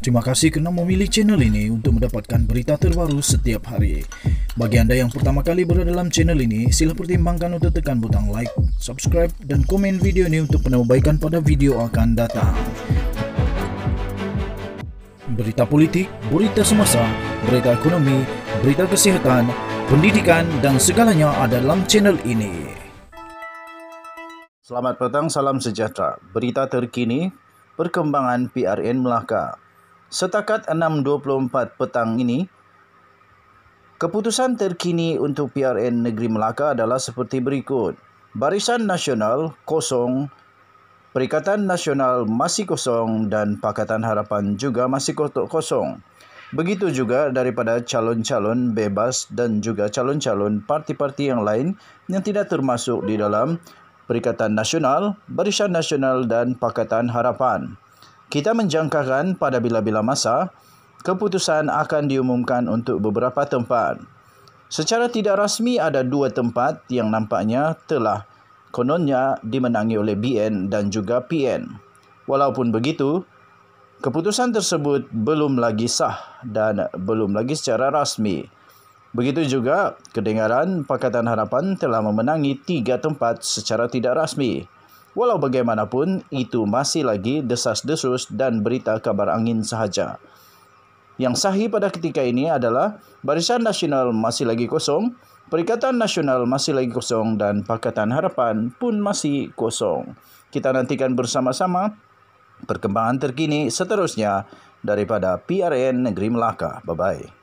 Terima kasih kerana memilih channel ini untuk mendapatkan berita terbaru setiap hari. Bagi anda yang pertama kali berada dalam channel ini, sila pertimbangkan untuk tekan butang like, subscribe dan komen video ini untuk penambahbaikan pada video akan datang. Berita politik, berita semasa, berita ekonomi, berita kesihatan, pendidikan dan segalanya ada dalam channel ini. Selamat petang, salam sejahtera. Berita terkini, perkembangan PRN Melaka. Setakat 6.24 petang ini, keputusan terkini untuk PRN Negeri Melaka adalah seperti berikut. Barisan Nasional kosong, Perikatan Nasional masih kosong dan Pakatan Harapan juga masih kosong. Begitu juga daripada calon-calon bebas dan juga calon-calon parti-parti yang lain yang tidak termasuk di dalam Perikatan Nasional, Barisan Nasional dan Pakatan Harapan kita menjangkakan pada bila-bila masa keputusan akan diumumkan untuk beberapa tempat. Secara tidak rasmi ada dua tempat yang nampaknya telah kononnya dimenangi oleh BN dan juga PN. Walaupun begitu, keputusan tersebut belum lagi sah dan belum lagi secara rasmi. Begitu juga, kedengaran Pakatan Harapan telah memenangi tiga tempat secara tidak rasmi. Walau bagaimanapun, itu masih lagi desas-desus dan berita kabar angin sahaja. Yang sahih pada ketika ini adalah Barisan Nasional masih lagi kosong, Perikatan Nasional masih lagi kosong dan Pakatan Harapan pun masih kosong. Kita nantikan bersama-sama perkembangan terkini seterusnya daripada PRN Negeri Melaka. Bye-bye.